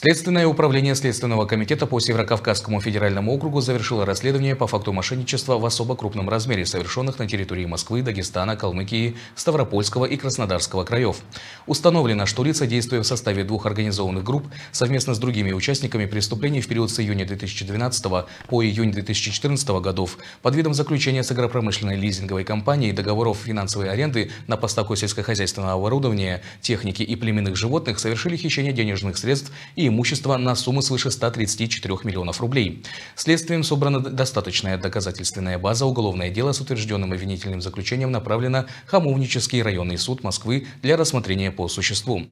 Следственное управление Следственного комитета по Северокавказскому федеральному округу завершило расследование по факту мошенничества в особо крупном размере, совершенных на территории Москвы, Дагестана, Калмыкии, Ставропольского и Краснодарского краев. Установлено, что лица, действуя в составе двух организованных групп, совместно с другими участниками преступлений в период с июня 2012 по июнь 2014 годов под видом заключения с агропромышленной лизинговой компанией договоров финансовой аренды на поставку сельскохозяйственного оборудования, техники и племенных животных совершили хищение денежных средств и имущества на суммы свыше 134 миллионов рублей. Следствием собрана достаточная доказательственная база. Уголовное дело с утвержденным обвинительным заключением направлено Хамовнический районный суд Москвы для рассмотрения по существу.